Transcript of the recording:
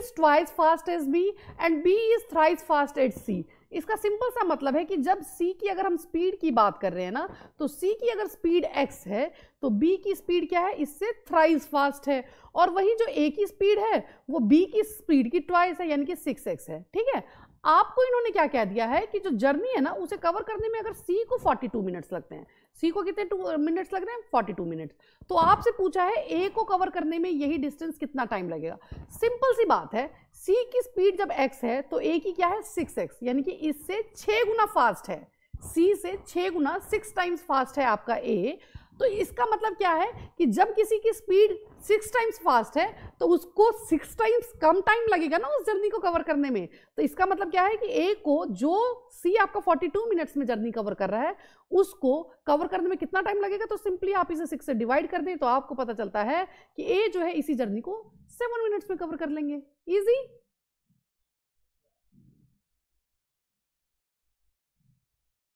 is twice fast as B and B is thrice fast as C. इसका simple सा मतलब है कि जब c की अगर हम स्पीड की बात कर रहे हैं ना तो c की अगर स्पीड x है तो b की स्पीड क्या है इससे थ्राइज फास्ट है और वही जो a की स्पीड है वो b की स्पीड की ट्वाइस है यानी कि सिक्स एक्स है ठीक है आपको इन्होंने क्या कह दिया है कि जो जर्नी है ना उसे कवर करने में अगर सी को 42 मिनट्स लगते हैं सी को कितने टू मिनट्स लग रहे हैं 42 मिनट्स तो आपसे पूछा है ए को कवर करने में यही डिस्टेंस कितना टाइम लगेगा सिंपल सी बात है सी की स्पीड जब एक्स है तो ए की क्या है सिक्स एक्स यानी कि इससे छः गुना फास्ट है सी से छः गुना सिक्स टाइम्स फास्ट है आपका ए तो इसका मतलब क्या है कि जब किसी की स्पीड सिक्स टाइम्स फास्ट है तो उसको सिक्स टाइम्स कम टाइम लगेगा ना उस जर्नी को कवर करने में तो इसका मतलब क्या है कि ए को जो सी आपका 42 मिनट्स में जर्नी कवर कर रहा है उसको कवर करने में कितना टाइम लगेगा तो सिंपली आप इसे सिक्स से डिवाइड कर दें तो आपको पता चलता है कि ए जो है इसी जर्नी को सेवन मिनट्स में कवर कर लेंगे ईजी